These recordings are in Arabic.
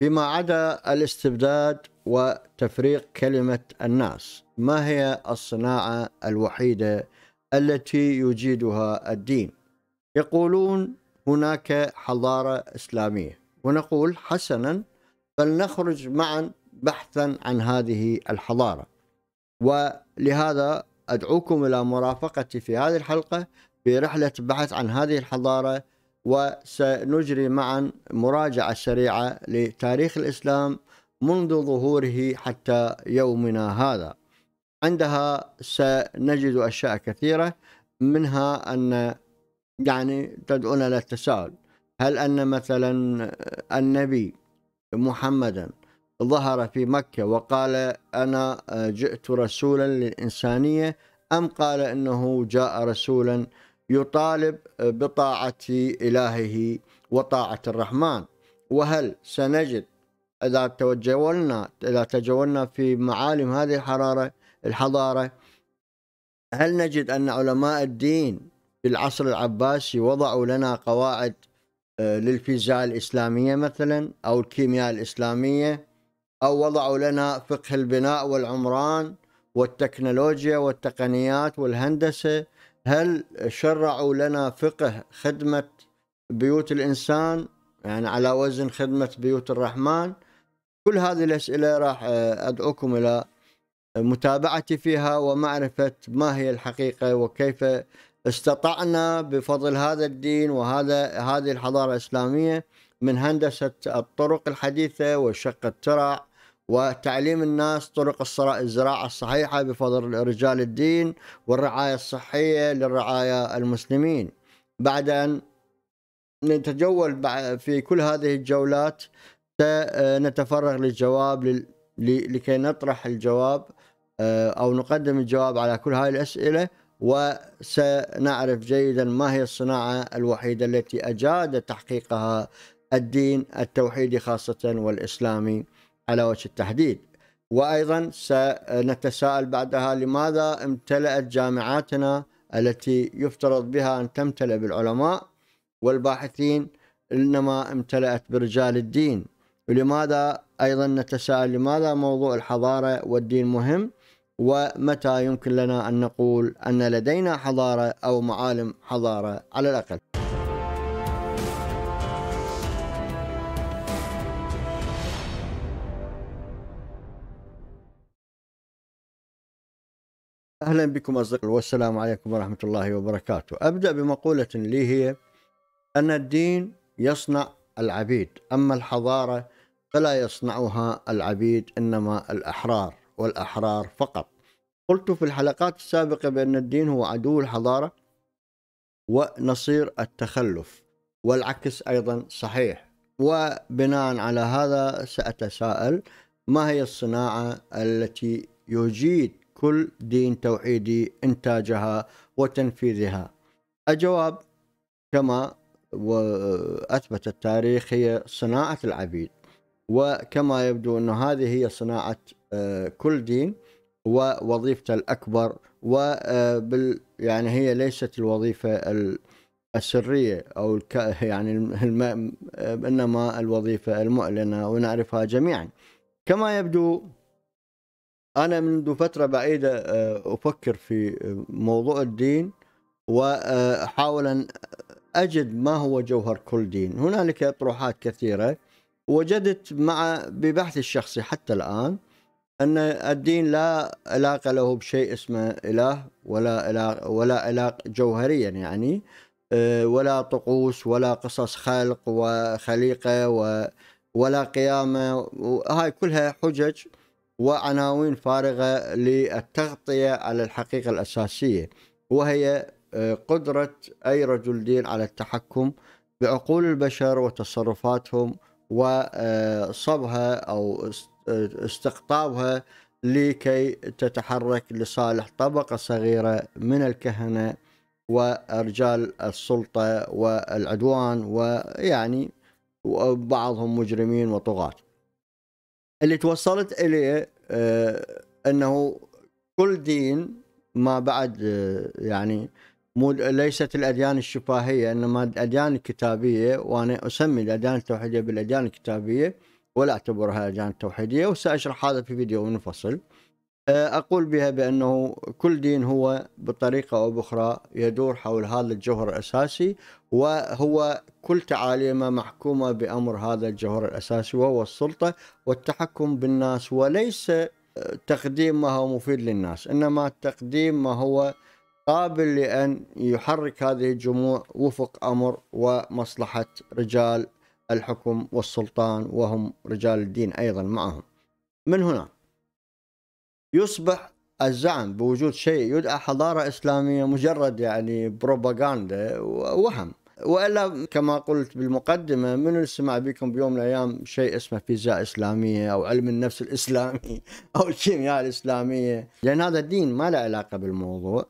فيما عدا الاستبداد وتفريق كلمة الناس ما هي الصناعة الوحيدة التي يجيدها الدين يقولون هناك حضارة إسلامية ونقول حسنا فلنخرج معا بحثا عن هذه الحضارة ولهذا أدعوكم إلى مرافقتي في هذه الحلقة في رحلة بحث عن هذه الحضارة وسنجري معا مراجعة سريعة لتاريخ الإسلام منذ ظهوره حتى يومنا هذا عندها سنجد أشياء كثيرة منها أن يعني تدعونا للتساؤل هل أن مثلا النبي محمدا ظهر في مكة وقال أنا جئت رسولا للإنسانية أم قال أنه جاء رسولا يطالب بطاعة إلهه وطاعة الرحمن وهل سنجد إذا تجولنا إذا تجولنا في معالم هذه الحرارة الحضارة هل نجد أن علماء الدين في العصر العباسي وضعوا لنا قواعد آه، للفيزياء الإسلامية مثلا أو الكيمياء الإسلامية أو وضعوا لنا فقه البناء والعمران والتكنولوجيا والتقنيات والهندسة هل شرعوا لنا فقه خدمة بيوت الإنسان يعني على وزن خدمة بيوت الرحمن كل هذه الأسئلة راح آه، أدعوكم إلى متابعتي فيها ومعرفة ما هي الحقيقة وكيف استطعنا بفضل هذا الدين وهذا هذه الحضارة الإسلامية من هندسة الطرق الحديثة وشق الترع وتعليم الناس طرق الزراعة الصحيحة بفضل رجال الدين والرعاية الصحية للرعاية المسلمين بعد أن نتجول في كل هذه الجولات سنتفرغ آه، للجواب لكي نطرح الجواب آه، أو نقدم الجواب على كل هذه الأسئلة وسنعرف جيدا ما هي الصناعة الوحيدة التي أجاد تحقيقها الدين التوحيدي خاصة والإسلامي على وجه التحديد وايضا سنتساءل بعدها لماذا امتلأت جامعاتنا التي يفترض بها ان تمتلئ بالعلماء والباحثين انما امتلأت برجال الدين ولماذا ايضا نتساءل لماذا موضوع الحضاره والدين مهم ومتى يمكن لنا ان نقول ان لدينا حضاره او معالم حضاره على الاقل أهلا بكم أصدقائي والسلام عليكم ورحمة الله وبركاته أبدأ بمقولة لي هي أن الدين يصنع العبيد أما الحضارة فلا يصنعها العبيد إنما الأحرار والأحرار فقط قلت في الحلقات السابقة بأن الدين هو عدو الحضارة ونصير التخلف والعكس أيضا صحيح وبناء على هذا سأتساءل ما هي الصناعة التي يجيد كل دين توحيدي إنتاجها وتنفيذها الجواب كما اثبت التاريخ هي صناعة العبيد وكما يبدو أن هذه هي صناعة آه، كل دين ووظيفته الأكبر و آه، يعني هي ليست الوظيفة السرية أو يعني آه، إنما الوظيفة المعلنة ونعرفها جميعا كما يبدو أنا منذ فترة بعيدة آه، أفكر في موضوع الدين وأحاول أن أجد ما هو جوهر كل دين هنالك أطروحات كثيرة وجدت مع ببحثي الشخصي حتى الآن أن الدين لا علاقة له بشيء اسمه إله ولا علاقة ولا علاقة جوهريا يعني آه، ولا طقوس ولا قصص خلق وخليقة ولا قيامة هاي كلها حجج وعناوين فارغة للتغطية على الحقيقة الأساسية وهي آه، قدرة أي رجل دين على التحكم بعقول البشر وتصرفاتهم وصبها آه، أو استقطابها لكي تتحرك لصالح طبقة صغيرة من الكهنة ورجال السلطة والعدوان ويعني وبعضهم مجرمين وطغاة اللي توصلت اليه آه، انه كل دين ما بعد آه، يعني مو ليست الاديان الشفاهيه انما الاديان الكتابيه وانا اسمي الاديان التوحيديه بالاديان الكتابيه ولا اعتبرها اديان توحيديه وساشرح هذا في فيديو منفصل آه، أقول بها بأنه كل دين هو بطريقة أو بأخرى يدور حول هذا الجوهر الأساسي وهو كل تعاليمه محكومة بأمر هذا الجوهر الأساسي وهو السلطة والتحكم بالناس وليس آه، تقديم ما هو مفيد للناس إنما تقديم ما هو قابل لأن يحرك هذه الجموع وفق أمر ومصلحة رجال الحكم والسلطان وهم رجال الدين أيضا معهم من هنا يصبح الزعم بوجود شيء يدعى حضارة إسلامية مجرد يعني بروباغندا ووهم والا كما قلت بالمقدمه من سمع بكم بيوم من الايام شيء اسمه فيزياء اسلاميه او علم النفس الاسلامي او الكيمياء الاسلاميه لان هذا الدين ما له علاقه بالموضوع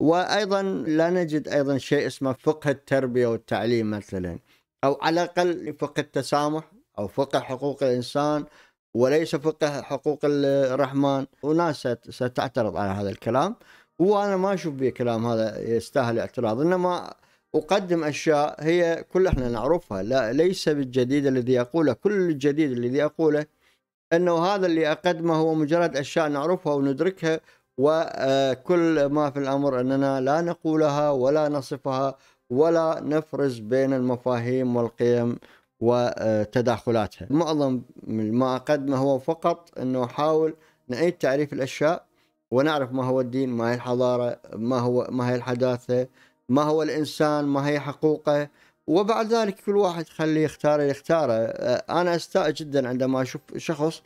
وايضا لا نجد ايضا شيء اسمه فقه التربيه والتعليم مثلا او على الاقل فقه التسامح او فقه حقوق الانسان وليس فقه حقوق الرحمن وناس ستعترض على هذا الكلام وانا ما اشوف به كلام هذا يستاهل اعتراض انما اقدم اشياء هي كل احنا نعرفها لا ليس بالجديد الذي اقوله كل الجديد الذي اقوله انه هذا اللي اقدمه هو مجرد اشياء نعرفها وندركها وكل آه، ما في الامر اننا لا نقولها ولا نصفها ولا نفرز بين المفاهيم والقيم وتداخلاتها معظم ما أقدمه هو فقط أنه أحاول نعيد تعريف الأشياء ونعرف ما هو الدين ما هي الحضارة ما هو ما هي الحداثة ما هو الإنسان ما هي حقوقه وبعد ذلك كل واحد خليه يختار اللي يختاره آه، أنا أستاء جدا عندما أشوف شخص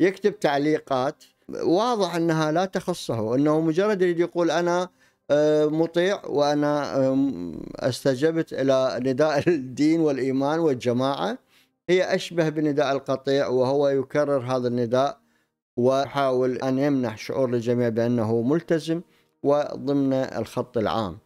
يكتب تعليقات واضح أنها لا تخصه أنه مجرد يريد يقول أنا آه، مطيع وانا استجبت الى نداء الدين والايمان والجماعه هي اشبه بنداء القطيع وهو يكرر هذا النداء ويحاول ان يمنح شعور للجميع بانه ملتزم وضمن الخط العام.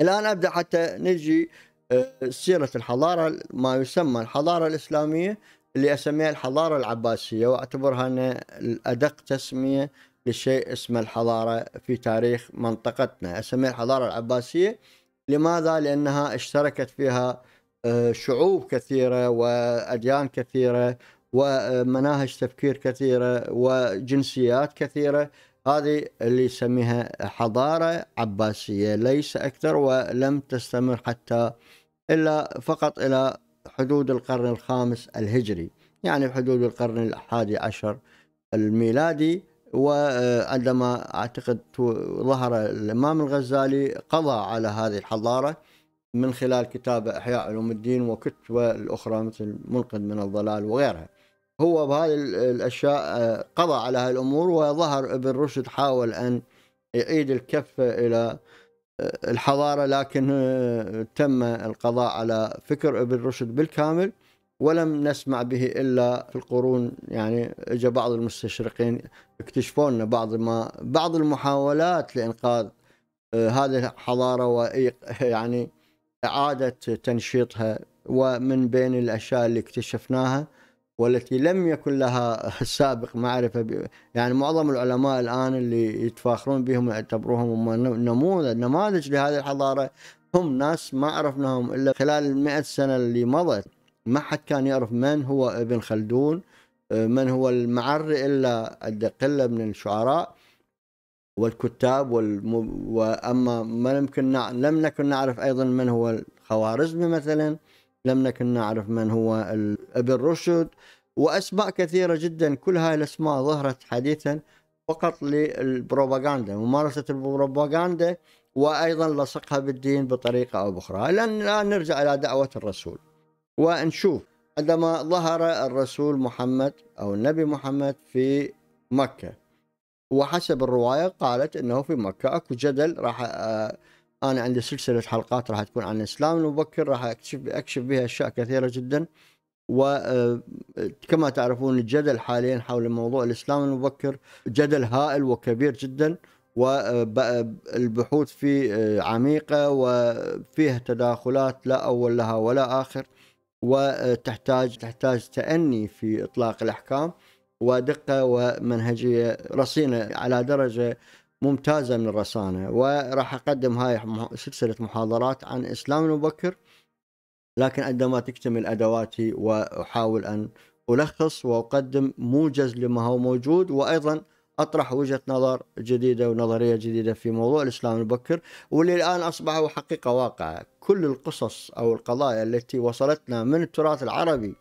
الان ابدا حتى نجي آه، سيره الحضاره ما يسمى الحضاره الاسلاميه اللي اسميها الحضاره العباسيه واعتبرها ان الادق تسميه لشيء اسمه الحضارة في تاريخ منطقتنا أسميها الحضارة العباسية لماذا؟ لأنها اشتركت فيها آه، شعوب كثيرة وأديان كثيرة ومناهج تفكير كثيرة وجنسيات كثيرة هذه اللي يسميها حضارة عباسية ليس أكثر ولم تستمر حتى إلا فقط إلى حدود القرن الخامس الهجري يعني حدود القرن الحادي عشر الميلادي وعندما آه، اعتقد ظهر الامام الغزالي قضى على هذه الحضاره من خلال كتابه احياء علوم الدين وكتبه الاخرى مثل منقذ من الضلال وغيرها. هو بهذه الاشياء آه، قضى على هذه الامور وظهر ابن رشد حاول ان يعيد الكفه الى آه، الحضاره لكن تم القضاء على فكر ابن رشد بالكامل ولم نسمع به الا في القرون يعني اجى بعض المستشرقين اكتشفوا لنا بعض ما بعض المحاولات لانقاذ آه، هذه الحضاره ويعني اعاده تنشيطها ومن بين الاشياء اللي اكتشفناها والتي لم يكن لها سابق معرفه يعني معظم العلماء الان اللي يتفاخرون بهم ويعتبروهم هم نموذج نماذج لهذه الحضاره هم ناس ما عرفناهم الا خلال 100 سنه اللي مضت ما حد كان يعرف من هو ابن خلدون آه، من هو المعري إلا قلة من الشعراء والكتاب والم... وأما ما يمكن لم نكن نعرف أيضا من هو الخوارزمي مثلا لم نكن نعرف من هو ابن رشد وأسماء كثيرة جدا كل هاي الأسماء ظهرت حديثا فقط للبروباغندا ممارسة البروباغندا وأيضا لصقها بالدين بطريقة أو بأخرى الآن نرجع إلى دعوة الرسول ونشوف عندما ظهر الرسول محمد أو النبي محمد في مكة وحسب الرواية قالت أنه في مكة أكو جدل راح آه، أنا عندي سلسلة حلقات راح تكون عن الإسلام المبكر راح أكشف أكشف بها أشياء كثيرة جدا وكما آه، تعرفون الجدل حاليا حول موضوع الإسلام المبكر جدل هائل وكبير جدا والبحوث آه، فيه عميقة وفيها تداخلات لا أول لها ولا آخر وتحتاج تحتاج تأني في إطلاق الأحكام ودقة ومنهجية رصينة على درجة ممتازة من الرصانة وراح أقدم هاي سلسلة محاضرات عن إسلام المبكر لكن عندما تكتمل أدواتي وأحاول أن ألخص وأقدم موجز لما هو موجود وأيضا أطرح وجهة نظر جديدة ونظرية جديدة في موضوع الإسلام المبكر واللي الآن اصبح حقيقة واقعة كل القصص أو القضايا التي وصلتنا من التراث العربي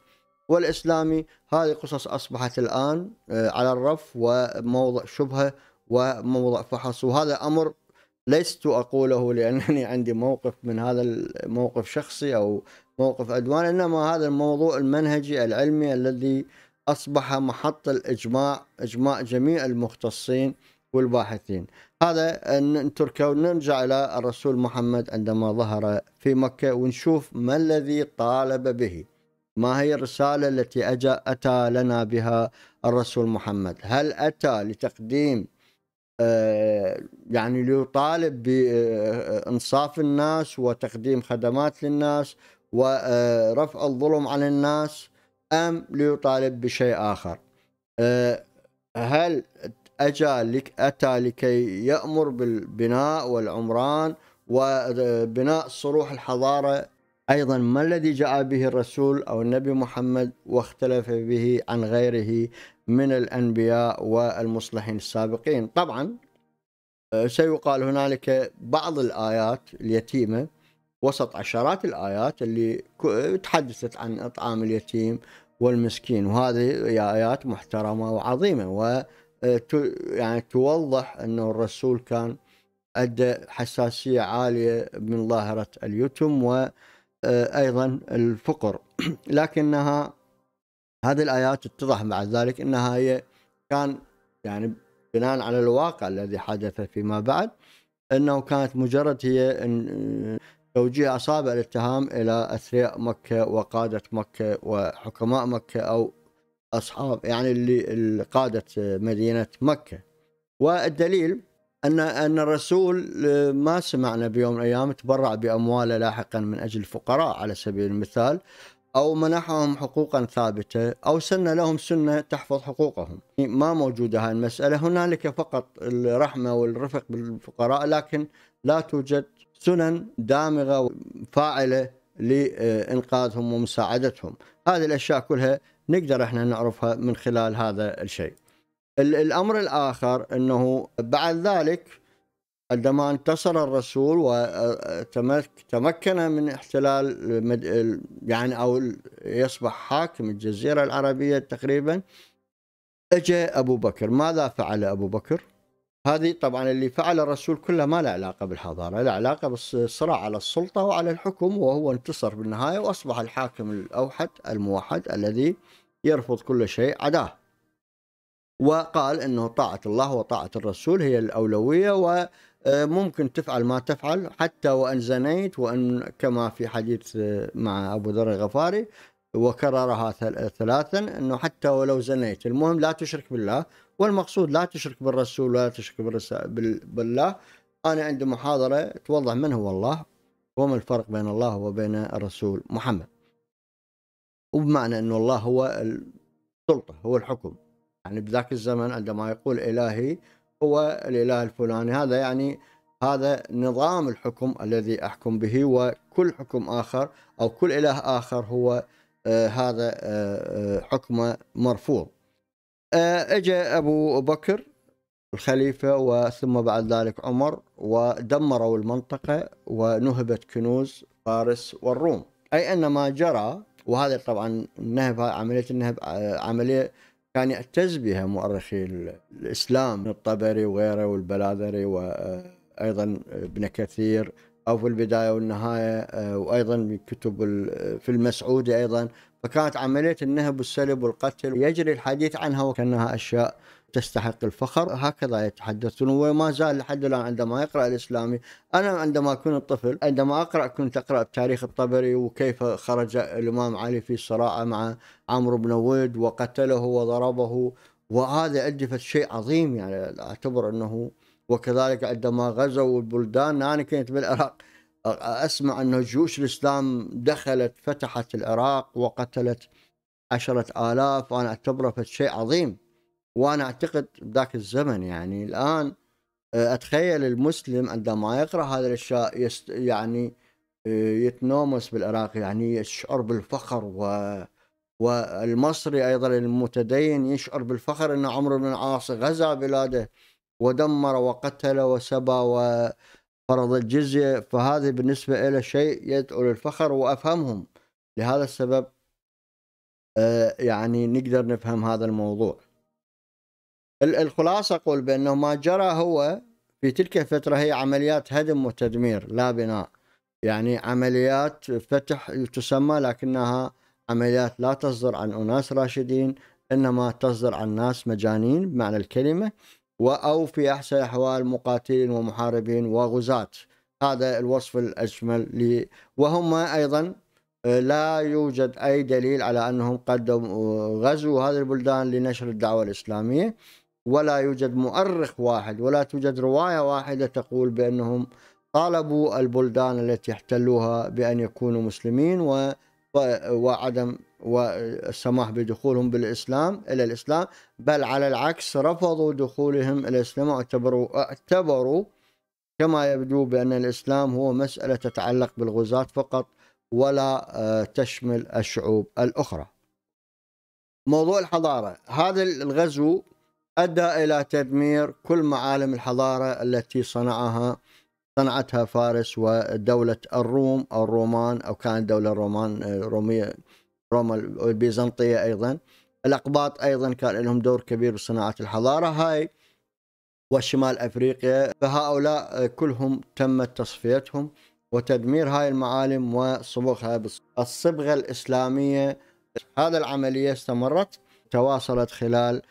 والإسلامي هذه قصص أصبحت الآن آه، على الرف وموضع شبهة وموضع فحص وهذا أمر لست أقوله لأنني عندي موقف من هذا الموقف شخصي أو موقف عدوان إنما هذا الموضوع المنهجي العلمي الذي أصبح محط الإجماع إجماع جميع المختصين والباحثين هذا نتركه ونرجع إلى الرسول محمد عندما ظهر في مكة ونشوف ما الذي طالب به ما هي الرسالة التي أجا أتى لنا بها الرسول محمد هل أتى لتقديم آه، يعني ليطالب بإنصاف الناس وتقديم خدمات للناس ورفع آه، الظلم عن الناس أم ليطالب بشيء آخر أه، هل أجى أتى لكي يأمر بالبناء والعمران وبناء صروح الحضارة أيضا ما الذي جاء به الرسول أو النبي محمد واختلف به عن غيره من الأنبياء والمصلحين السابقين طبعا أه، سيقال هنالك بعض الآيات اليتيمة وسط عشرات الآيات اللي تحدثت عن إطعام اليتيم والمسكين وهذه آيات محترمة وعظيمة و آه، يعني توضح أنه الرسول كان أدى حساسية عالية من ظاهرة اليتم وأيضا آه، الفقر لكنها هذه الآيات اتضح بعد ذلك أنها هي كان يعني بناء على الواقع الذي حدث فيما بعد أنه كانت مجرد هي آه، توجيه أصابع الاتهام إلى أثرياء مكة وقادة مكة وحكماء مكة أو أصحاب يعني اللي قادة مدينة مكة والدليل أن أن الرسول ما سمعنا بيوم من الأيام تبرع بأمواله لاحقا من أجل الفقراء على سبيل المثال أو منحهم حقوقا ثابتة أو سن لهم سنة تحفظ حقوقهم ما موجودة هاي المسألة هنالك فقط الرحمة والرفق بالفقراء لكن لا توجد سنن دامغه فاعله لانقاذهم ومساعدتهم هذه الاشياء كلها نقدر احنا نعرفها من خلال هذا الشيء الامر الاخر انه بعد ذلك عندما انتصر الرسول وتمكن من احتلال يعني او يصبح حاكم الجزيره العربيه تقريبا اجى ابو بكر ماذا فعل ابو بكر؟ هذه طبعا اللي فعل الرسول كله ما له علاقة بالحضارة له علاقة بالصراع على السلطة وعلى الحكم وهو انتصر بالنهاية وأصبح الحاكم الأوحد الموحد الذي يرفض كل شيء عداه وقال أنه طاعة الله وطاعة الرسول هي الأولوية وممكن تفعل ما تفعل حتى وان زنيت وان كما في حديث مع ابو ذر الغفاري وكررها ثلاثا انه حتى ولو زنيت المهم لا تشرك بالله والمقصود لا تشرك بالرسول ولا تشرك بالله انا عندي محاضره توضح من هو الله وما الفرق بين الله وبين الرسول محمد وبمعنى انه الله هو السلطه هو الحكم يعني بذاك الزمن عندما يقول الهي هو الاله الفلاني هذا يعني هذا نظام الحكم الذي احكم به وكل حكم اخر او كل اله اخر هو آه، هذا آه، آه، حكمه مرفوض اجى ابو بكر الخليفة وثم بعد ذلك عمر ودمروا المنطقة ونهبت كنوز فارس والروم أي أن ما جرى وهذا طبعا النهب عملية النهب عملية كان يعتز بها مؤرخي الإسلام الطبري وغيره والبلاذري وأيضا ابن كثير او في البدايه والنهايه آه، وايضا كتب آه، في المسعودي ايضا فكانت عمليه النهب والسلب والقتل يجري الحديث عنها وكانها اشياء تستحق الفخر هكذا يتحدثون وما زال لحد الان عندما يقرا الاسلامي انا عندما كنت طفل عندما اقرا كنت اقرا التاريخ الطبري وكيف خرج الامام علي في صراع مع عمرو بن ود وقتله وضربه وهذا أدفت شيء عظيم يعني أعتبر أنه وكذلك عندما غزوا البلدان أنا كنت بالعراق أسمع أن جيوش الإسلام دخلت فتحت العراق وقتلت عشرة آلاف أنا أعتبره شيء عظيم وأنا أعتقد ذاك الزمن يعني الآن آه، أتخيل المسلم عندما يقرأ هذه الأشياء يست يعني آه، يتنومس بالعراق يعني يشعر بالفخر و والمصري ايضا المتدين يشعر بالفخر ان عمرو بن العاص غزا بلاده ودمر وقتل وسبى وفرض الجزية فهذا بالنسبة له شيء يدعو للفخر وأفهمهم لهذا السبب آه، يعني نقدر نفهم هذا الموضوع الخلاصة أقول بأنه ما جرى هو في تلك الفترة هي عمليات هدم وتدمير لا بناء يعني عمليات فتح تسمى لكنها عمليات لا تصدر عن أناس راشدين إنما تصدر عن ناس مجانين بمعنى الكلمة وأو في أحسن أحوال مقاتلين ومحاربين وغزاة هذا الوصف الأجمل لي وهم أيضا آه، لا يوجد أي دليل على أنهم قدموا آه، غزو هذه البلدان لنشر الدعوة الإسلامية ولا يوجد مؤرخ واحد ولا توجد رواية واحدة تقول بأنهم طالبوا البلدان التي احتلوها بأن يكونوا مسلمين و... وعدم والسماح بدخولهم بالإسلام إلى الإسلام بل على العكس رفضوا دخولهم إلى الإسلام واعتبروا اعتبروا كما يبدو بأن الإسلام هو مسألة تتعلق بالغزاة فقط ولا آه، تشمل الشعوب الأخرى موضوع الحضارة هذا الغزو أدى إلى تدمير كل معالم الحضارة التي صنعها صنعتها فارس ودولة الروم الرومان أو كانت دولة الرومان آه، رومية روما البيزنطية أيضا الأقباط أيضا كان لهم دور كبير بصناعة الحضارة هاي وشمال أفريقيا فهؤلاء آه، كلهم تمت تصفيتهم وتدمير هاي المعالم وصبغها الصبغة الإسلامية هذا العملية استمرت تواصلت خلال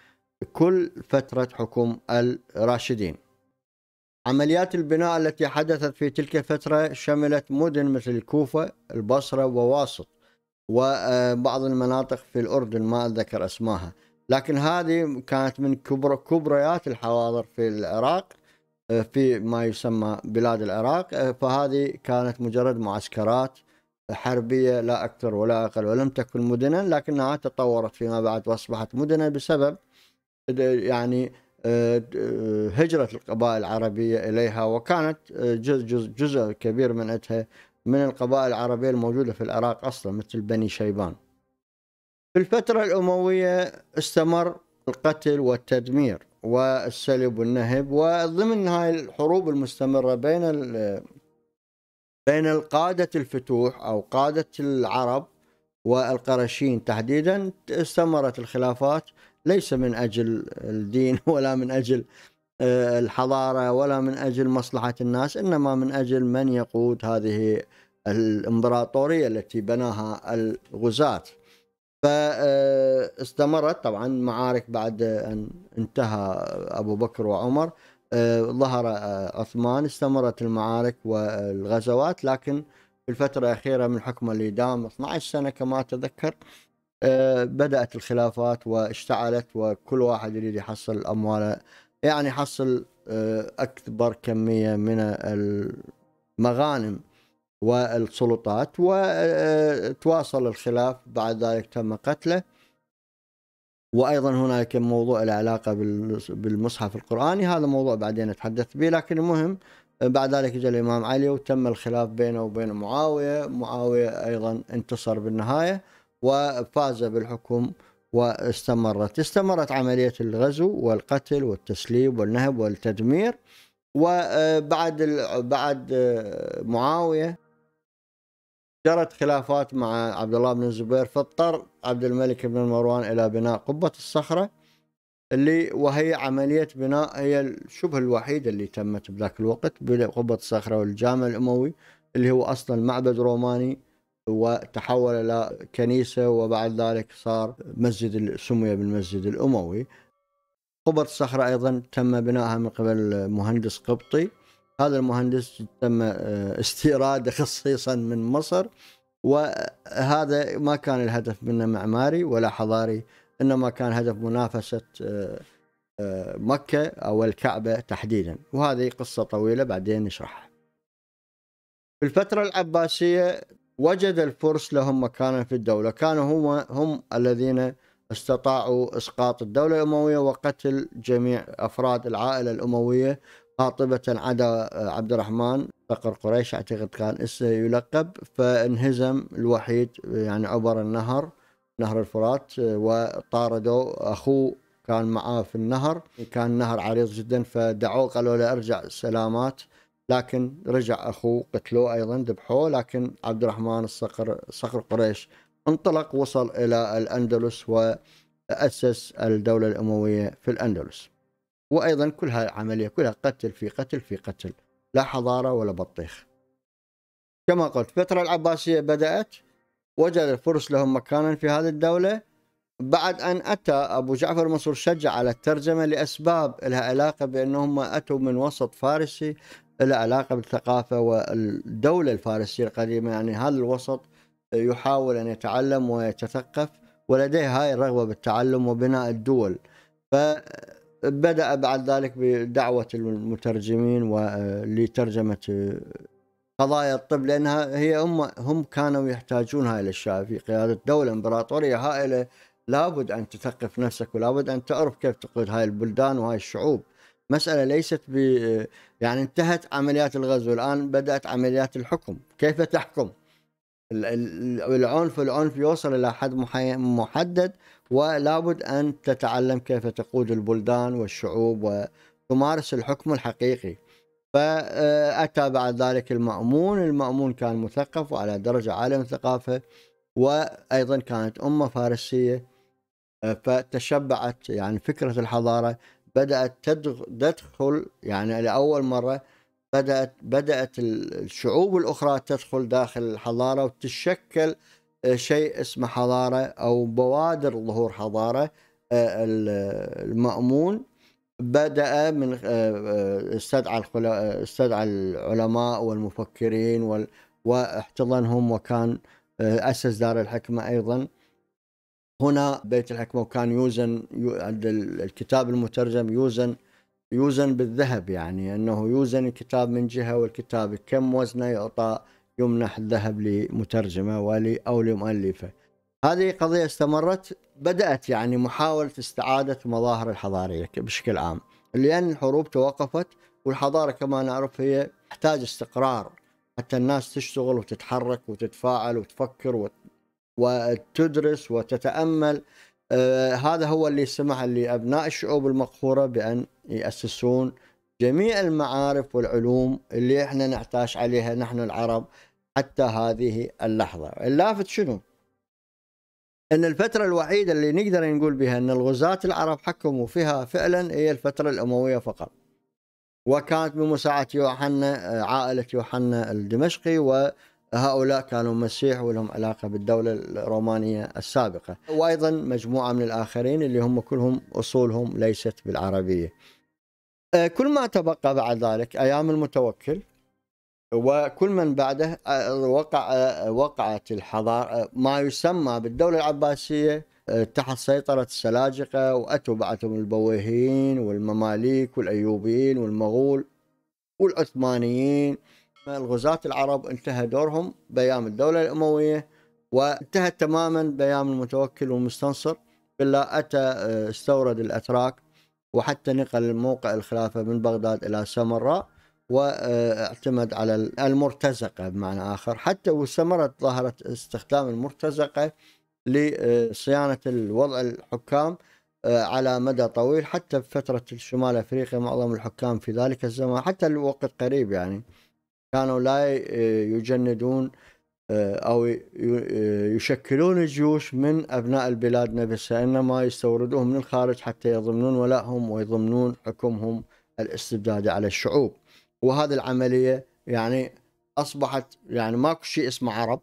كل فترة حكم الراشدين عمليات البناء التي حدثت في تلك الفترة شملت مدن مثل الكوفة البصرة وواسط وبعض المناطق في الأردن ما أتذكر أسماها لكن هذه كانت من كبرى كبريات الحواضر في العراق آه، في ما يسمى بلاد العراق آه، فهذه كانت مجرد معسكرات حربية لا أكثر ولا أقل ولم تكن مدنا لكنها تطورت فيما بعد وأصبحت مدنا بسبب يعني آه، هجرة القبائل العربية إليها وكانت جزء, جزء, جزء كبير من أتها من القبائل العربية الموجودة في العراق أصلا مثل بني شيبان في الفترة الأموية استمر القتل والتدمير والسلب والنهب وضمن هاي الحروب المستمرة بين بين القادة الفتوح أو قادة العرب والقرشين تحديدا استمرت الخلافات ليس من أجل الدين ولا من أجل آه، الحضارة ولا من أجل مصلحة الناس إنما من أجل من يقود هذه الإمبراطورية التي بناها الغزاة فاستمرت طبعا معارك بعد أن انتهى أبو بكر وعمر آه، ظهر آه، عثمان استمرت المعارك والغزوات لكن في الفترة الأخيرة من حكمه اللي دام 12 سنة كما تذكر بدأت الخلافات واشتعلت وكل واحد يريد يحصل أمواله يعني حصل آه، اكبر كميه من المغانم والسلطات وتواصل آه، الخلاف بعد ذلك تم قتله وايضا هناك موضوع العلاقه بالمصحف القراني هذا موضوع بعدين اتحدث به لكن المهم آه، بعد ذلك جاء الامام علي وتم الخلاف بينه وبين معاويه معاويه ايضا انتصر بالنهايه وفاز بالحكم واستمرت استمرت عملية الغزو والقتل والتسليب والنهب والتدمير وبعد بعد آه، معاوية جرت خلافات مع عبد الله بن الزبير فاضطر عبد الملك بن مروان إلى بناء قبة الصخرة اللي وهي عملية بناء هي شبه الوحيدة اللي تمت بذاك الوقت قبة الصخرة والجامع الأموي اللي هو أصلا معبد روماني وتحول إلى كنيسة وبعد ذلك صار مسجد سمي بالمسجد الأموي قبة الصخرة أيضا تم بنائها من قبل مهندس قبطي هذا المهندس تم آه، استيراده خصيصا من مصر وهذا ما كان الهدف منه معماري ولا حضاري انما كان هدف منافسه آه، آه، مكه او الكعبه تحديدا وهذه قصه طويله بعدين نشرحها. في الفتره العباسيه وجد الفرس لهم مكانا في الدولة كانوا هم, هم الذين استطاعوا إسقاط الدولة الأموية وقتل جميع أفراد العائلة الأموية قاطبة عدا عبد الرحمن فقر قريش أعتقد كان اسمه يلقب فانهزم الوحيد يعني عبر النهر نهر الفرات وطاردوا أخوه كان معاه في النهر كان نهر عريض جدا فدعوه قالوا له ارجع سلامات لكن رجع اخوه قتلوه ايضا ذبحوه لكن عبد الرحمن الصقر صقر قريش انطلق وصل الى الاندلس واسس الدوله الامويه في الاندلس وايضا كلها عمليه كلها قتل في قتل في قتل لا حضاره ولا بطيخ كما قلت الفتره العباسيه بدات وجد الفرس لهم مكانا في هذه الدوله بعد أن أتى أبو جعفر المنصور شجع على الترجمة لأسباب لها علاقة بأنهم أتوا من وسط فارسي العلاقة بالثقافة والدولة الفارسية القديمة يعني هذا الوسط يحاول أن يتعلم ويتثقف ولديه هاي الرغبة بالتعلم وبناء الدول فبدأ بعد ذلك بدعوة المترجمين لترجمة قضايا الطب لأنها هي هم, هم كانوا يحتاجون هاي الأشياء في قيادة دولة إمبراطورية هائلة لابد أن تثقف نفسك ولابد أن تعرف كيف تقود هاي البلدان وهاي الشعوب مسألة ليست ب يعني انتهت عمليات الغزو الآن بدأت عمليات الحكم كيف تحكم العنف العنف يوصل إلى حد محدد ولابد أن تتعلم كيف تقود البلدان والشعوب وتمارس الحكم الحقيقي فأتى بعد ذلك المأمون المأمون كان مثقف وعلى درجة عالية من الثقافة وأيضا كانت أمة فارسية فتشبعت يعني فكرة الحضارة بدأت تدخل يعني لأول مرة بدأت بدأت الشعوب الأخرى تدخل داخل الحضارة وتتشكل آه، شيء اسمه حضارة أو بوادر ظهور حضارة آه، المأمون بدأ من آه، استدعى استدعى العلماء والمفكرين واحتضنهم وكان أسس دار الحكمة أيضا هنا بيت الحكمة وكان يوزن عند الكتاب المترجم يوزن يوزن بالذهب يعني أنه يوزن الكتاب من جهة والكتاب كم وزنه يعطى يمنح الذهب لمترجمة ولي أو لمؤلفة هذه قضية استمرت بدأت يعني محاولة استعادة مظاهر الحضارية بشكل عام لأن الحروب توقفت والحضارة كما نعرف هي تحتاج استقرار حتى الناس تشتغل وتتحرك وتتفاعل وتفكر وت... وتدرس وتتامل آه، هذا هو اللي سمح لابناء الشعوب المقهوره بان ياسسون جميع المعارف والعلوم اللي احنا نحتاج عليها نحن العرب حتى هذه اللحظه اللافت شنو ان الفترة الوحيدة اللي نقدر نقول بها ان الغزاة العرب حكموا فيها فعلا هي الفترة الاموية فقط. وكانت بمساعدة يوحنا آه، عائلة يوحنا الدمشقي و هؤلاء كانوا مسيح ولهم علاقة بالدولة الرومانية السابقة وأيضا مجموعة من الآخرين اللي هم كلهم أصولهم ليست بالعربية آه، كل ما تبقى بعد ذلك أيام المتوكل وكل من بعده آه، وقع آه، وقعت الحضارة ما يسمى بالدولة العباسية تحت سيطرة السلاجقة وأتوا بعدهم البويهيين والمماليك والأيوبيين والمغول والعثمانيين الغزاة العرب انتهى دورهم بأيام الدولة الأموية وانتهى تماما بأيام المتوكل والمستنصر بالله أتى آه، استورد الأتراك وحتى نقل موقع الخلافة من بغداد إلى سمراء واعتمد آه، على المرتزقة بمعنى آخر حتى واستمرت ظاهرة استخدام المرتزقة لصيانة آه، الوضع الحكام على مدى طويل حتى في فترة شمال أفريقيا معظم الحكام في ذلك الزمان حتى الوقت قريب يعني كانوا لا آه، يجندون آه، أو آه، يشكلون الجيوش من أبناء البلاد نفسها إنما يستوردوهم من الخارج حتى يضمنون ولاءهم ويضمنون حكمهم الاستبدادي على الشعوب وهذه العملية يعني أصبحت يعني ماكو شيء اسمه عرب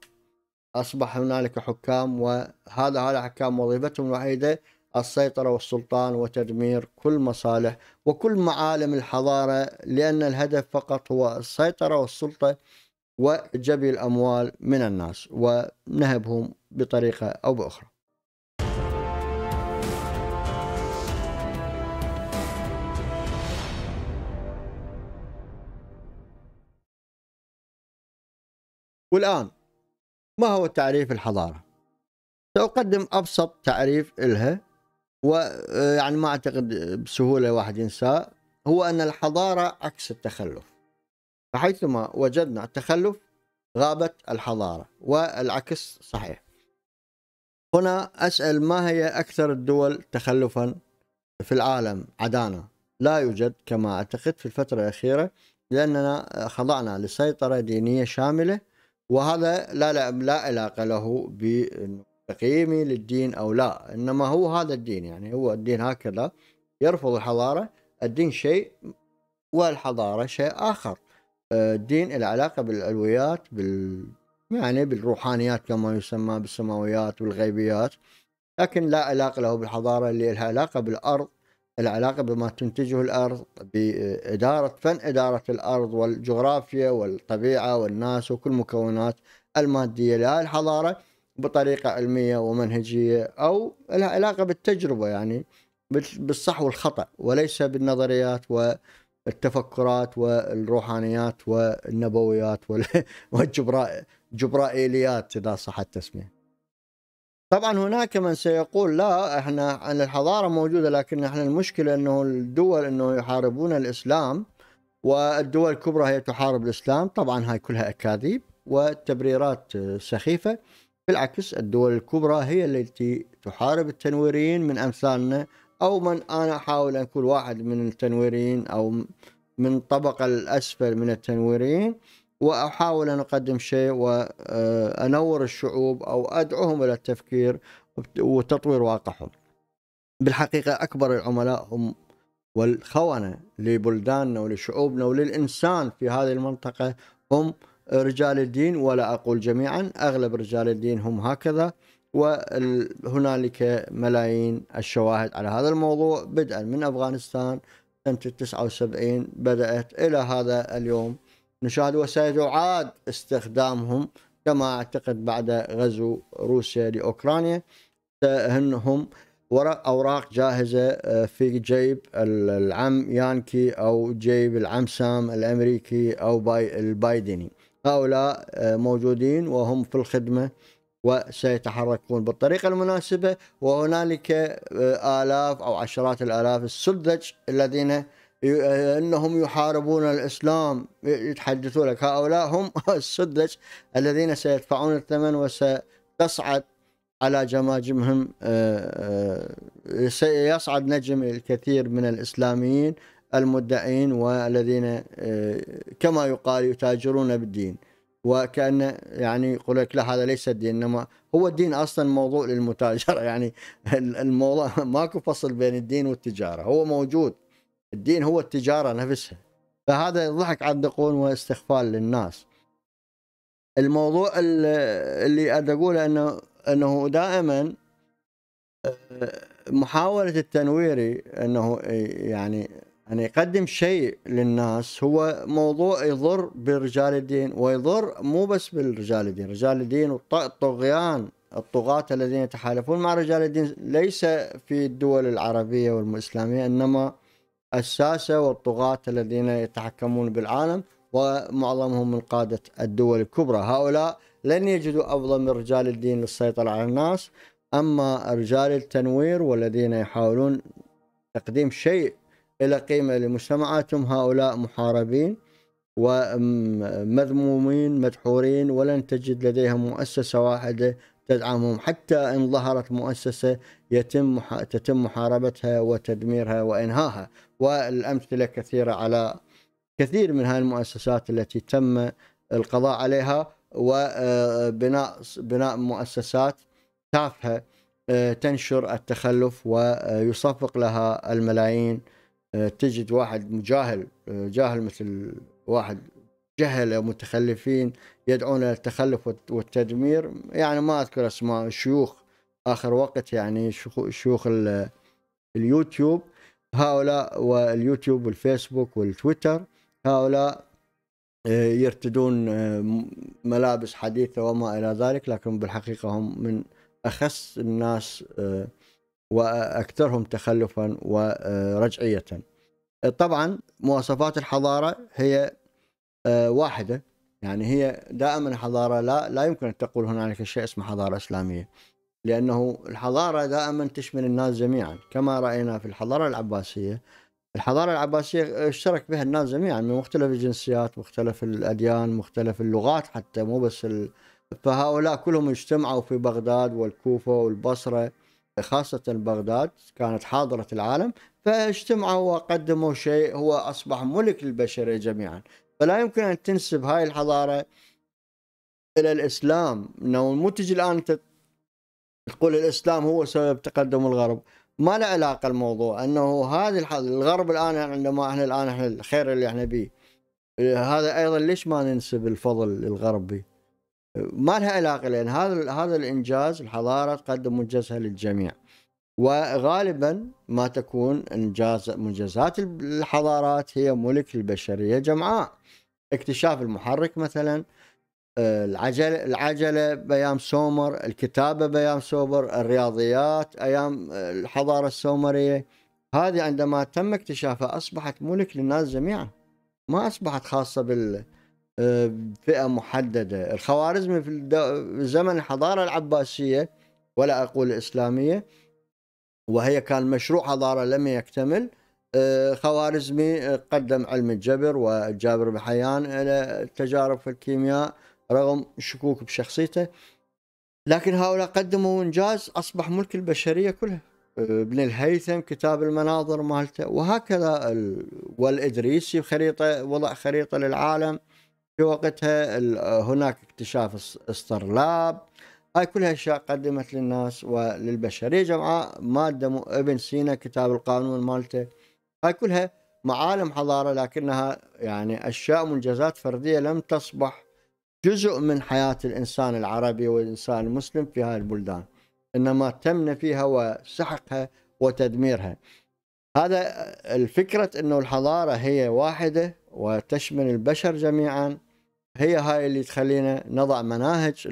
أصبح هنالك حكام وهذا هذا حكام وظيفتهم الوحيدة السيطرة والسلطان وتدمير كل مصالح وكل معالم الحضارة لأن الهدف فقط هو السيطرة والسلطة وجبي الأموال من الناس ونهبهم بطريقة أو بأخرى والآن ما هو تعريف الحضارة؟ سأقدم أبسط تعريف إلها ويعني آه، ما أعتقد بسهولة واحد ينساه هو أن الحضارة عكس التخلف فحيثما وجدنا التخلف غابت الحضارة والعكس صحيح هنا أسأل ما هي أكثر الدول تخلفا في العالم عدانا لا يوجد كما أعتقد في الفترة الأخيرة لأننا خضعنا لسيطرة دينية شاملة وهذا لا لا, لا علاقة له بأنه تقييمي للدين او لا انما هو هذا الدين يعني هو الدين هكذا يرفض الحضاره الدين شيء والحضاره شيء اخر آه، الدين العلاقه بالعلويات بال يعني بالروحانيات كما يسمى بالسماويات والغيبيات لكن لا علاقه له بالحضاره اللي لها علاقه بالارض العلاقه بما تنتجه الارض باداره فن اداره الارض والجغرافيا والطبيعه والناس وكل مكونات الماديه لا الحضاره بطريقة علمية ومنهجية أو لها علاقة بالتجربة يعني بالصح والخطأ وليس بالنظريات والتفكرات والروحانيات والنبويات والجبرائيليات إذا صح التسمية طبعا هناك من سيقول لا احنا الحضاره موجوده لكن احنا المشكله انه الدول انه يحاربون الاسلام والدول الكبرى هي تحارب الاسلام طبعا هاي كلها اكاذيب وتبريرات سخيفه بالعكس الدول الكبرى هي التي تحارب التنويريين من أمثالنا أو من أنا أحاول أن أكون واحد من التنويريين أو من الطبقة الأسفل من التنويريين وأحاول أن أقدم شيء وأنور الشعوب أو أدعوهم إلى التفكير وتطوير واقعهم بالحقيقة أكبر العملاء هم والخونة لبلداننا ولشعوبنا وللإنسان في هذه المنطقة هم رجال الدين ولا أقول جميعا أغلب رجال الدين هم هكذا وهنالك ملايين الشواهد على هذا الموضوع بدءا من أفغانستان سنة 79 بدأت إلى هذا اليوم نشاهد وسيعاد استخدامهم كما أعتقد بعد غزو روسيا لأوكرانيا هم ورق اوراق جاهزه آه، في جيب العم يانكي او جيب العم سام الامريكي او باي البايدني هؤلاء آه، موجودين وهم في الخدمه وسيتحركون بالطريقه المناسبه وهنالك آه، الاف او عشرات الالاف السذج الذين آه، انهم يحاربون الاسلام يتحدثون لك هؤلاء هم السذج الذين سيدفعون الثمن وستصعد على جماجمهم سيصعد نجم الكثير من الاسلاميين المدعين والذين آه، كما يقال يتاجرون بالدين وكأن يعني يقول لك لا هذا ليس الدين إنما هو الدين أصلا موضوع للمتاجرة يعني الموضوع ماكو فصل بين الدين والتجارة هو موجود الدين هو التجارة نفسها فهذا ضحك على الدقون واستخفال للناس الموضوع اللي أد أقوله أنه أنه دائما آه، محاولة التنويري أنه يعني يعني يقدم شيء للناس هو موضوع يضر برجال الدين ويضر مو بس بالرجال الدين رجال الدين والطغيان الطغاة الذين يتحالفون مع رجال الدين ليس في الدول العربية والإسلامية إنما الساسة والطغاة الذين يتحكمون بالعالم ومعظمهم من قادة الدول الكبرى هؤلاء لن يجدوا أفضل من رجال الدين للسيطرة على الناس أما رجال التنوير والذين يحاولون تقديم شيء إلى قيمة لمجتمعاتهم هؤلاء محاربين ومذمومين مدحورين ولن تجد لديهم مؤسسة واحدة تدعمهم حتى إن ظهرت مؤسسة يتم تتم محاربتها وتدميرها وإنهاها والأمثلة كثيرة على كثير من هذه المؤسسات التي تم القضاء عليها وبناء بناء مؤسسات تافهه آه، تنشر التخلف ويصفق لها الملايين تجد واحد مجاهل جاهل مثل واحد جهلة متخلفين يدعون إلى التخلف والتدمير يعني ما أذكر أسماء شيوخ آخر وقت يعني شيوخ اليوتيوب هؤلاء واليوتيوب والفيسبوك والتويتر هؤلاء آه، يرتدون آه، ملابس حديثة وما إلى ذلك لكن بالحقيقة هم من أخس الناس آه، وأكثرهم تخلفا ورجعية طبعا مواصفات الحضارة هي آه، واحدة يعني هي دائما حضارة لا لا يمكن أن تقول هنالك شيء اسمه حضارة إسلامية لأنه الحضارة دائما تشمل الناس جميعا كما رأينا في الحضارة العباسية الحضارة العباسية اشترك بها الناس جميعا من مختلف الجنسيات مختلف الأديان مختلف اللغات حتى مو بس ال... فهؤلاء كلهم اجتمعوا في بغداد والكوفة والبصرة خاصة بغداد كانت حاضرة العالم فاجتمعوا وقدموا شيء هو أصبح ملك للبشرية جميعا فلا يمكن أن تنسب هاي الحضارة إلى الإسلام أنه مو تجي الآن تقول الإسلام هو سبب تقدم الغرب ما له علاقة الموضوع أنه هذه الغرب الآن عندما احنا الآن احنا الخير اللي احنا به إيه، هذا أيضا ليش ما ننسب الفضل للغرب به ما لها علاقه لان هذا هذا الانجاز الحضاره تقدم منجزها للجميع وغالبا ما تكون انجاز منجزات الحضارات هي ملك البشريه جمعاء اكتشاف المحرك مثلا آه، العجل العجله بايام سومر الكتابه بايام سومر الرياضيات ايام آه، الحضاره السومريه هذه عندما تم اكتشافها اصبحت ملك للناس جميعا ما اصبحت خاصه بال فئه محدده الخوارزمي في زمن الحضاره العباسيه ولا اقول الاسلاميه وهي كان مشروع حضاره لم يكتمل آه، خوارزمي آه، قدم علم الجبر وجابر بحيان الى التجارب في الكيمياء رغم شكوك بشخصيته لكن هؤلاء قدموا انجاز اصبح ملك البشريه كلها آه، ابن الهيثم كتاب المناظر مالته وهكذا والادريسي خريطه وضع خريطه للعالم في وقتها هناك اكتشاف استرلاب هاي كلها اشياء قدمت للناس وللبشريه جماعه ماده ابن سينا كتاب القانون مالته هاي كلها معالم حضاره لكنها يعني اشياء منجزات فرديه لم تصبح جزء من حياه الانسان العربي والانسان المسلم في هاي البلدان انما تم فيها وسحقها وتدميرها هذا آه، الفكرة أنه الحضارة هي واحدة وتشمل البشر جميعا هي هاي اللي تخلينا نضع مناهج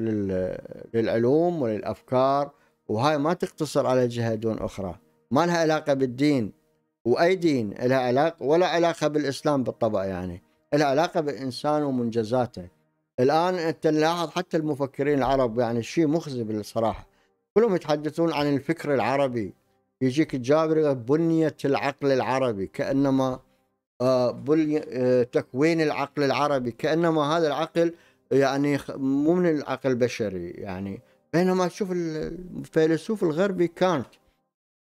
للعلوم وللافكار وهاي ما تقتصر على جهه دون اخرى ما لها علاقه بالدين واي دين لها علاقه ولا علاقه بالاسلام بالطبع يعني لها علاقه بالانسان ومنجزاته الان انت تلاحظ حتى المفكرين العرب يعني شيء مخزي بالصراحه كلهم يتحدثون عن الفكر العربي يجيك الجابري بنية العقل العربي كأنما آه، آه، تكوين العقل العربي كانما هذا العقل يعني مو من العقل البشري يعني بينما تشوف الفيلسوف الغربي كانت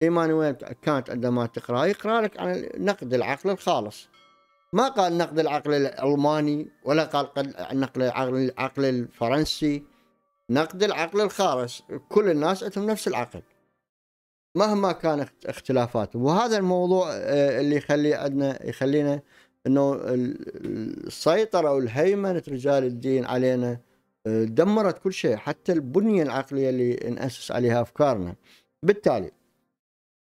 ايمانويل كانت عندما تقرا يقرا لك عن نقد العقل الخالص ما قال نقد العقل الالماني ولا قال نقد العقل الفرنسي نقد العقل الخالص كل الناس عندهم نفس العقل مهما كان اختلافات وهذا الموضوع آه، اللي يخلي عندنا يخلينا انه السيطره والهيمنه رجال الدين علينا آه، دمرت كل شيء حتى البنيه العقليه اللي ناسس عليها افكارنا بالتالي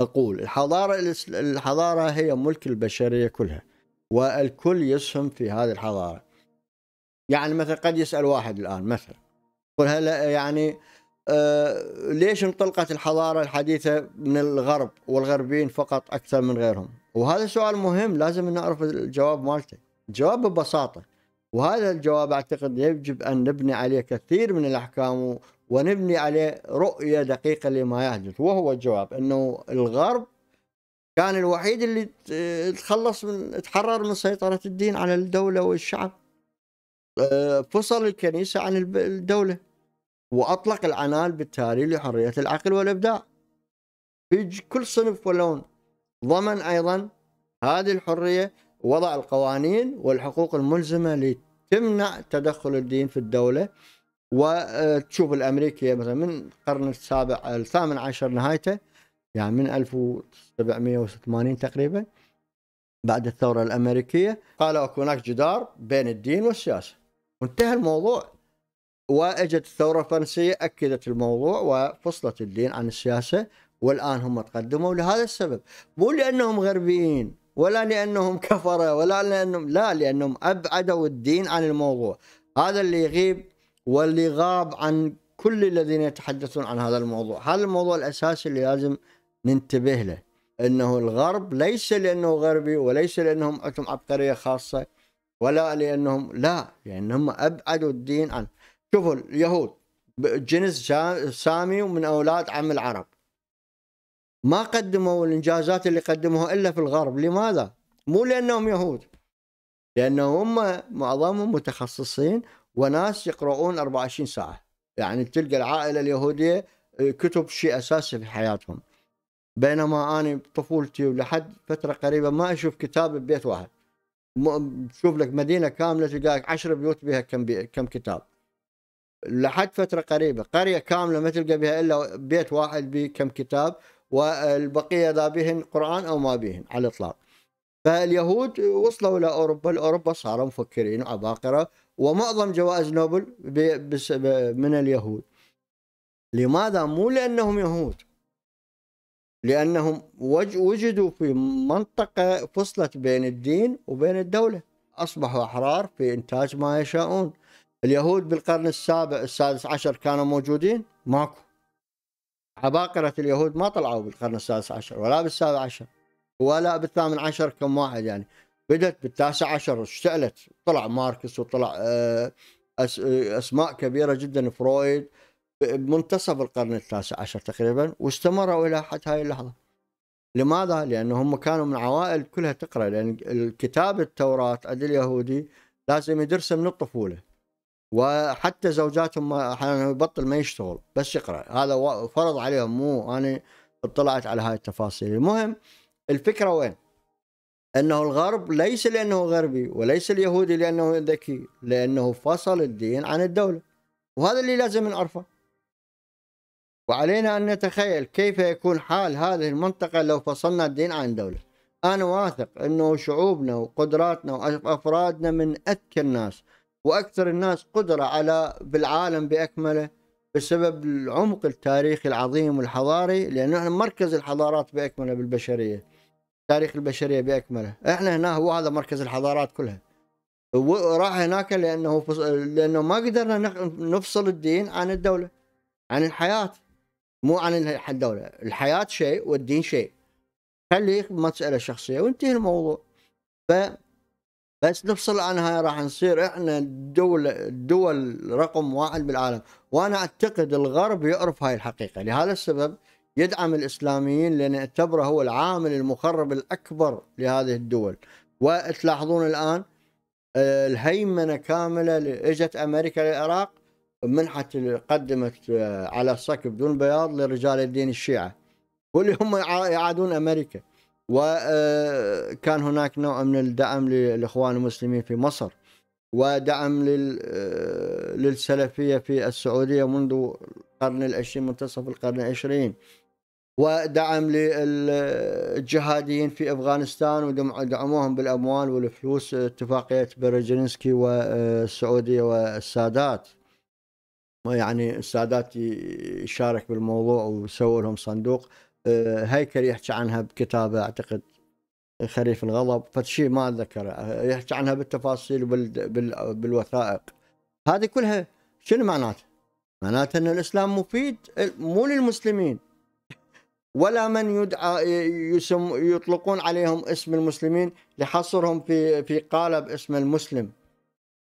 اقول الحضاره الحضاره هي ملك البشريه كلها والكل يسهم في هذه الحضاره يعني مثلا قد يسال واحد الان مثلا يقول هلا يعني آه، ليش انطلقت الحضارة الحديثة من الغرب والغربيين فقط أكثر من غيرهم وهذا سؤال مهم لازم نعرف الجواب مالته الجواب ببساطة وهذا الجواب أعتقد يجب أن نبني عليه كثير من الأحكام ونبني عليه رؤية دقيقة لما يحدث وهو الجواب أنه الغرب كان الوحيد اللي تخلص من تحرر من سيطرة الدين على الدولة والشعب آه، فصل الكنيسة عن الدولة وأطلق العنان بالتالي لحرية العقل والإبداع في كل صنف ولون ضمن أيضا هذه الحرية وضع القوانين والحقوق الملزمة لتمنع تدخل الدين في الدولة وتشوف الأمريكية مثلا من القرن السابع الثامن عشر نهايته يعني من 1780 تقريبا بعد الثورة الأمريكية قالوا هناك جدار بين الدين والسياسة وانتهى الموضوع وإجت الثورة الفرنسية أكدت الموضوع وفصلت الدين عن السياسة والآن هم تقدموا لهذا السبب مو لأنهم غربيين ولا لأنهم كفرة ولا لأنهم لا لأنهم أبعدوا الدين عن الموضوع هذا اللي يغيب واللي غاب عن كل الذين يتحدثون عن هذا الموضوع هذا الموضوع الأساسي اللي لازم ننتبه له أنه الغرب ليس لأنه غربي وليس لأنهم عندهم عبقرية خاصة ولا لأنهم لا لأنهم يعني أبعدوا الدين عن شوفوا اليهود جنس سامي ومن اولاد عم العرب ما قدموا الانجازات اللي قدموها الا في الغرب لماذا مو لانهم يهود لانه هم معظمهم متخصصين وناس يقرؤون 24 ساعه يعني تلقى العائله اليهوديه آه، كتب شيء اساسي في حياتهم بينما انا بطفولتي ولحد فتره قريبه ما اشوف كتاب ببيت واحد شوف لك مدينه كامله تلقاك 10 بيوت بها كم بي... كم كتاب لحد فترة قريبة قرية كاملة ما تلقى بها إلا بيت واحد بكم كتاب والبقية ذا بهن قرآن أو ما بهن على الإطلاق فاليهود وصلوا إلى أوروبا لأوروبا صاروا مفكرين وعباقرة ومعظم جوائز نوبل من اليهود لماذا مو لأنهم يهود لأنهم وجدوا في منطقة فصلت بين الدين وبين الدولة أصبحوا أحرار في إنتاج ما يشاءون اليهود بالقرن السابع السادس عشر كانوا موجودين ماكو عباقرة اليهود ما طلعوا بالقرن السادس عشر ولا بالسابع عشر ولا بالثامن عشر كم واحد يعني بدت بالتاسع عشر اشتعلت طلع ماركس وطلع آه، آه، اسماء كبيره جدا فرويد بمنتصف القرن التاسع عشر تقريبا واستمروا الى حد هاي اللحظه لماذا؟ لانهم هم كانوا من عوائل كلها تقرأ لأن الكتاب التوراة عند اليهودي لازم يدرسه من الطفولة وحتى زوجاتهم احيانا يبطل ما يشتغل بس يقرا هذا فرض عليهم مو انا اطلعت على هاي التفاصيل المهم الفكره وين انه الغرب ليس لانه غربي وليس اليهودي لانه ذكي لانه فصل الدين عن الدوله وهذا اللي لازم نعرفه وعلينا ان نتخيل كيف يكون حال هذه المنطقه لو فصلنا الدين عن الدوله انا واثق انه شعوبنا وقدراتنا وافرادنا من اذكى الناس واكثر الناس قدره على بالعالم باكمله بسبب العمق التاريخي العظيم والحضاري لانه احنا مركز الحضارات باكمله بالبشريه تاريخ البشريه باكمله احنا هنا هو هذا مركز الحضارات كلها وراح هناك لانه فص... لانه ما قدرنا نفصل الدين عن الدوله عن الحياه مو عن الدوله الحياه شيء والدين شيء خليه مساله شخصيه وانتهي الموضوع ف بس نفصل عنها راح نصير احنا الدولة الدول رقم واحد بالعالم وانا اعتقد الغرب يعرف هاي الحقيقة لهذا السبب يدعم الاسلاميين لان يعتبره هو العامل المخرب الاكبر لهذه الدول وتلاحظون الان آه، الهيمنة كاملة اجت امريكا للعراق منحة قدمت آه، على الصك بدون بياض لرجال الدين الشيعة واللي هم يعادون امريكا وكان آه، هناك نوع من الدعم للاخوان المسلمين في مصر ودعم آه، للسلفيه في السعوديه منذ القرن العشرين منتصف القرن العشرين ودعم للجهاديين في افغانستان ودعموهم بالاموال والفلوس اتفاقيه برجنسكي والسعوديه والسادات يعني السادات يشارك بالموضوع وسووا لهم صندوق آه، هيكل يحكي عنها بكتابه اعتقد خريف الغضب فشيء ما اتذكره آه، يحكي عنها بالتفاصيل بالوثائق هذه كلها شنو معناته؟ معناته ان الاسلام مفيد مو للمسلمين ولا من يدعى يسم يطلقون عليهم اسم المسلمين لحصرهم في في قالب اسم المسلم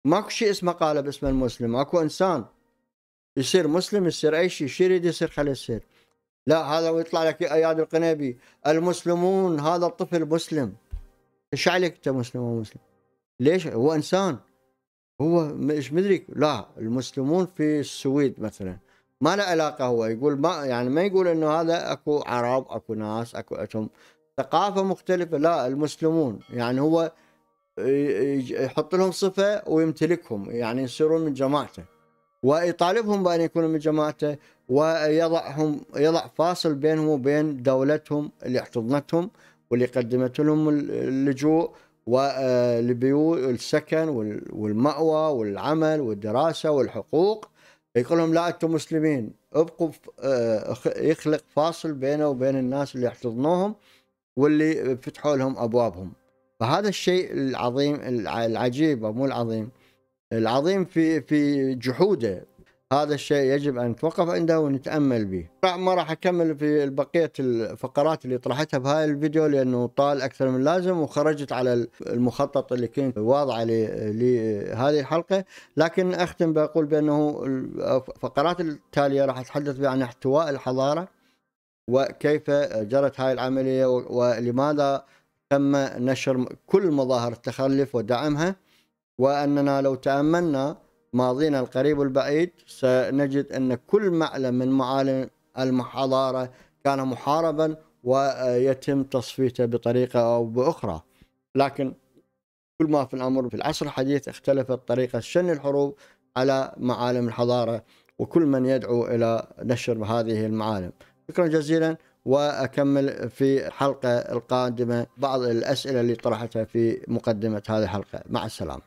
ماكو شيء اسمه قالب اسم المسلم اكو انسان يصير مسلم يصير اي شيء شيء يريد يصير خليه يصير لا هذا ويطلع لك اياد القنيبي المسلمون هذا الطفل مسلم ايش عليك انت مسلم او مسلم ليش هو انسان هو مش مدري لا المسلمون في السويد مثلا ما له علاقه هو يقول ما يعني ما يقول انه هذا اكو عرب اكو ناس اكو اتم ثقافه مختلفه لا المسلمون يعني هو يحط لهم صفه ويمتلكهم يعني يصيرون من جماعته ويطالبهم بأن يكونوا من جماعته ويضعهم يضع فاصل بينهم وبين دولتهم اللي احتضنتهم واللي قدمت لهم اللجوء والبيوت آه، السكن والمأوى والعمل والدراسة والحقوق يقول لهم لا أنتم مسلمين ابقوا آه، يخلق فاصل بينه وبين الناس اللي احتضنوهم واللي فتحوا لهم أبوابهم فهذا الشيء العظيم العجيب مو العظيم العظيم في في جحوده هذا الشيء يجب ان نتوقف عنده ونتامل به ما راح اكمل في بقيه الفقرات اللي طرحتها بهاي الفيديو لانه طال اكثر من لازم وخرجت على المخطط اللي كنت واضعه لهذه الحلقه لكن اختم باقول بانه الفقرات التاليه راح اتحدث عن احتواء الحضاره وكيف جرت هاي العمليه ولماذا تم نشر كل مظاهر التخلف ودعمها وأننا لو تأملنا ماضينا القريب والبعيد سنجد أن كل معلم من معالم الحضارة كان محاربا ويتم تصفيته بطريقة أو بأخرى لكن كل ما في الأمر في العصر الحديث اختلفت طريقة شن الحروب على معالم الحضارة وكل من يدعو إلى نشر هذه المعالم شكرا جزيلا واكمل في الحلقه القادمه بعض الاسئله اللي طرحتها في مقدمه هذه الحلقه مع السلامه